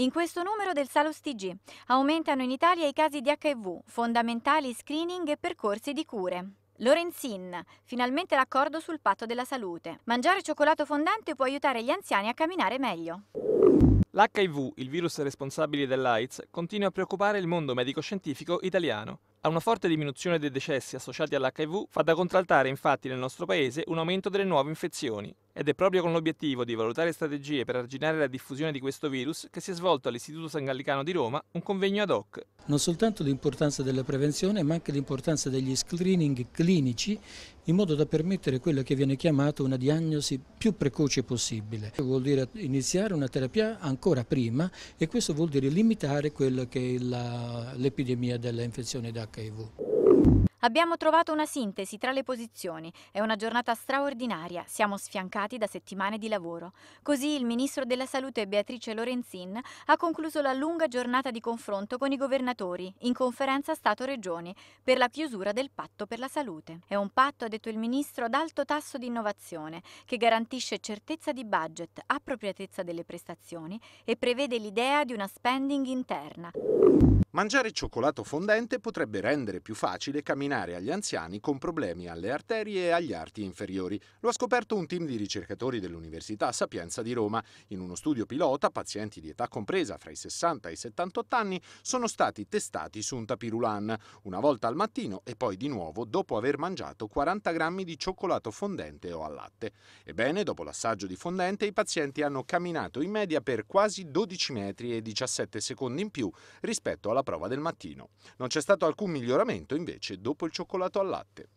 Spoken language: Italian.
In questo numero del Salus TG aumentano in Italia i casi di HIV, fondamentali screening e percorsi di cure. Lorenzin, finalmente l'accordo sul patto della salute. Mangiare cioccolato fondente può aiutare gli anziani a camminare meglio. L'HIV, il virus responsabile dell'AIDS, continua a preoccupare il mondo medico-scientifico italiano. A una forte diminuzione dei decessi associati all'HIV fa da contraltare infatti nel nostro paese un aumento delle nuove infezioni. Ed è proprio con l'obiettivo di valutare strategie per arginare la diffusione di questo virus che si è svolto all'Istituto San Gallicano di Roma un convegno ad hoc. Non soltanto l'importanza della prevenzione ma anche l'importanza degli screening clinici in modo da permettere quella che viene chiamata una diagnosi più precoce possibile. Vuol dire iniziare una terapia ancora prima e questo vuol dire limitare quella che è l'epidemia dell'infezione da HIV. Abbiamo trovato una sintesi tra le posizioni. È una giornata straordinaria. Siamo sfiancati da settimane di lavoro. Così il ministro della Salute Beatrice Lorenzin ha concluso la lunga giornata di confronto con i governatori in conferenza Stato-Regioni per la chiusura del patto per la salute. È un patto, ha detto il ministro, ad alto tasso di innovazione che garantisce certezza di budget, appropriatezza delle prestazioni e prevede l'idea di una spending interna. Mangiare cioccolato fondente potrebbe rendere più facile camminare esaminare agli anziani con problemi alle arterie e agli arti inferiori. Lo ha scoperto un team di ricercatori dell'Università Sapienza di Roma. In uno studio pilota, pazienti di età compresa fra i 60 e i 78 anni sono stati testati su un tapirulan, una volta al mattino e poi di nuovo dopo aver mangiato 40 grammi di cioccolato fondente o al latte. Ebbene, dopo l'assaggio di fondente, i pazienti hanno camminato in media per quasi 12 metri e 17 secondi in più rispetto alla prova del mattino. Non c'è stato alcun miglioramento invece dopo dopo il cioccolato al latte.